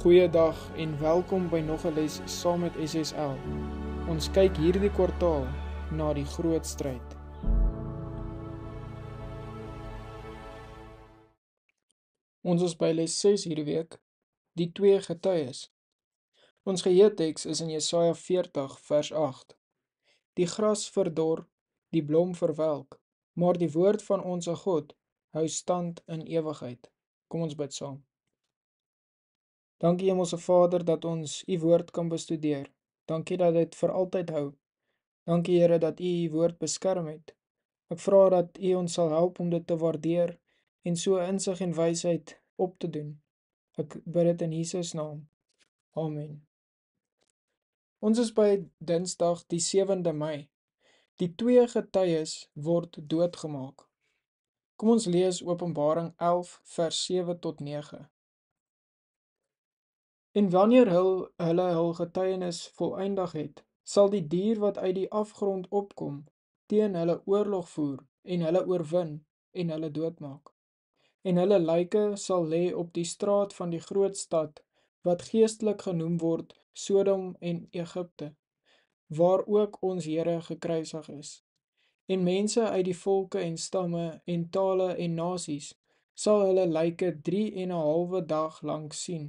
Goeiedag en welkom by nog 'n les saam met SSL. Ons kyk hierdie kwartaal na die groot stryd. Ons is by les 6 hierdie week, die twee getuies. Ons geheeteks is in Jesaja 40 vers 8. Die gras verdor, die blom verwelk, maar die woord van onsse God hou stand in ewigheid. Kom ons bid saam. Dankie Hemelse Vader dat ons U woord kan bestudeer. Dankie dat dit vir altyd hou. Dankie Here dat U U woord beskerm het. Ek vra dat U ons sal help om dit te waardeer en so insig en wysheid op te doen. Ek bid dit in Jesus naam. Amen. Ons is by Dinsdag die 7de Mei. Die twee getuies word doodgemaak. Kom ons lees Openbaring 11 vers 7 tot En wanneer hulle hulle hul getuienis volëindig het, sal die dier wat uit die afgrond opkom teen hulle oorlog voer en hulle oorwin en hulle doodmaak. En hulle lyke sal lê op die straat van die groot stad wat geestelik genoem word Sodom en Egipte, waar ook ons Here gekruisig is. En mense uit die volke en stamme en tale en nasies sal hulle lyke 3 en 'n halwe dag lank sien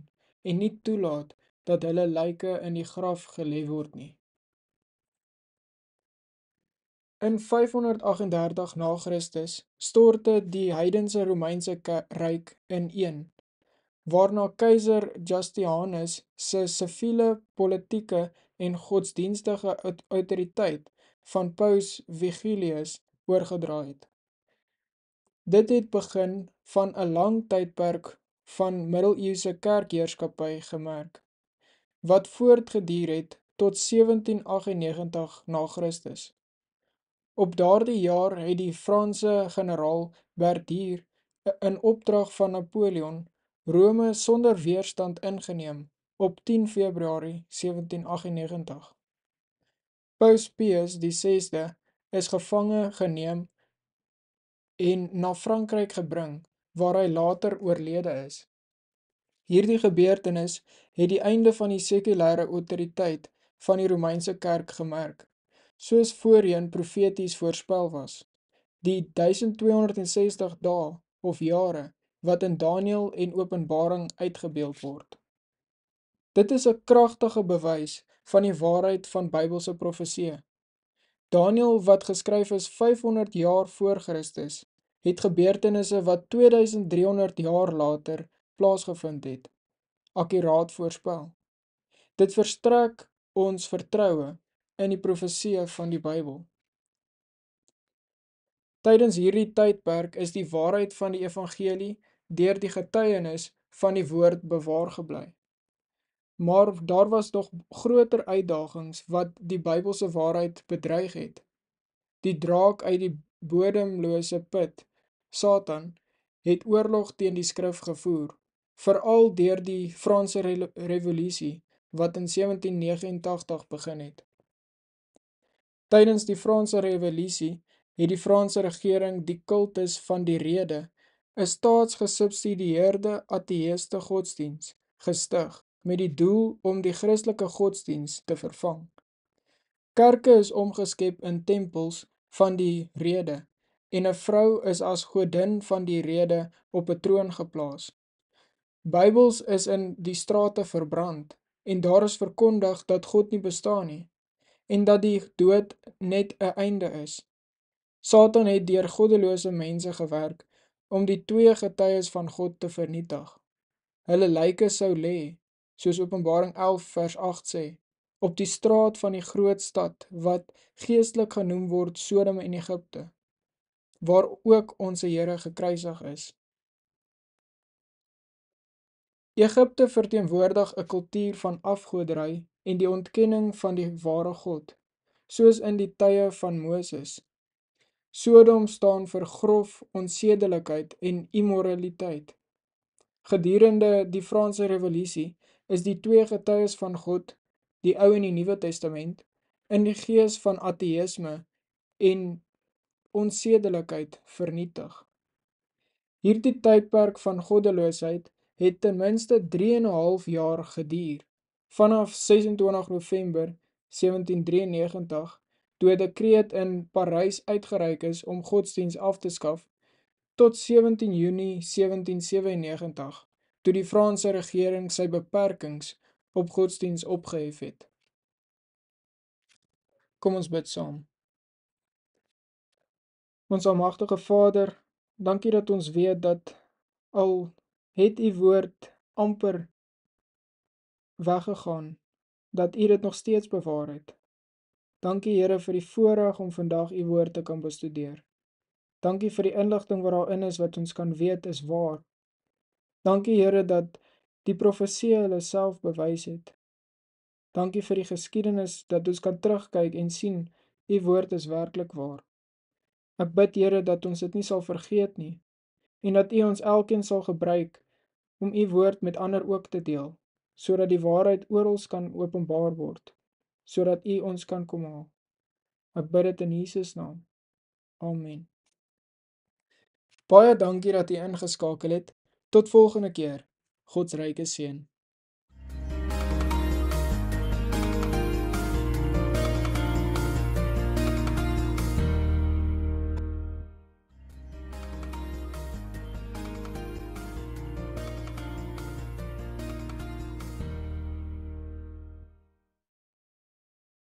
en nie toelaat dat hulle lyke in die graf gelê word nie. In 538 na Christus stortte die heidense Romeinse ryk in een, waarna keiser Justinianus se siviele politieke en godsdienstige autoriteit van paus Vigilius oorgedra het. Dit het begin van 'n lang tydperk van middeleeuse kerkheerskappy gemerk wat voortgeduur het tot 1798 na Christus. Op daardie jaar het die Franse generaal Berthier in opdrag van Napoleon Rome sonder weerstand ingeneem op 10 Februarie 1798. Paus Pius die 6 is gevange geneem en na Frankryk gebring waar hy later oorlede is. Hierdie gebeurtenis het die einde van die sekulêre autoriteit van die Romeinse kerk gemerk, soos voorheen profeties voorspel was. Die 1260 dae of jare wat in Daniël en Openbaring uitgebeeld word. Dit is 'n kragtige bewys van die waarheid van Bybelse profeseë. Daniël wat geskryf is 500 jaar voor Christus het gebeurtenisse wat 2300 jaar later plaasgevind het, akkiraat voorspel. Dit verstrek ons vertrouwe in die profeseeën van die Bijbel. Tijdens hierdie tydperk is die waarheid van die evangelie dier die getuienis van die woord bewaar geblei. Maar daar was nog groter uitdagings wat die Bijbelse waarheid bedreig het. Die draak uit die bodemloose put Satan, het oorlog teen die skrif gevoer, veral deur die Franse re revolusie wat in 1789 begin het. Tijdens die Franse revolusie het die Franse regering die kultus van die rede, een staatsgesubsidieerde atheeste godsdienst, gestig met die doel om die christelike godsdienst te vervang. Kerke is omgeskep in tempels van die rede, en 'n vrou is as godin van die rede op 'n troon geplaas. Bybels is in die strate verbrand en daar is verkondig dat God nie bestaan nie en dat die dood net 'n einde is. Satan het deur goddelose mense gewerk om die twee getuies van God te vernietig. Hulle lyke sou lê, soos Openbaring 11 vers 8 sê, op die straat van die groot stad wat geestelik genoem word Sodom en Egipte waar ook ons Here gekruisig is. Egipte verteenwoordig 'n kultuur van afgodery en die ontkenning van die ware God, soos in die tye van Moses. Sodom staan vir grof onsedelikheid en immoraliteit. Gedurende die Franse Revolusie is die twee getuies van God, die Ou en die Nuwe Testament, in die gees van ateïsme en onsedelikheid vernietig. Hierdie tydperk van goddeloosheid het ten minste 3,5 jaar geduur, vanaf 26 november 1793, toe dekreet in Parijs uitgereik is om godsdienst af te skaf, tot 17 juni 1797, toe die Franse regering sy beperkings op godsdienst opgehef het. Kom ons bid saam. Ons almagtige Vader, dankie dat ons weet dat al het u woord amper weggegaan, dat u dit nog steeds bewaar het. Dankie Here vir die voorreg om vandag u woord te kan bestudeer. Dankie vir die inligting wat daarin is wat ons kan weet is waar. Dankie Here dat die profesie hulle self bewys het. Dankie vir die geskiedenis dat ons kan terugkyk en sien u woord is werklik waar. Ek bid Here dat ons dit nie sal vergeet nie en dat U ons elkeen sal gebruik om U woord met ander ook te deel sodat die waarheid oral kan openbaar word sodat U ons kan kom haal. Ek bid dit in Jesus naam. Amen. Baie dankie dat jy ingeskakel het. Tot volgende keer. God se ryke seën.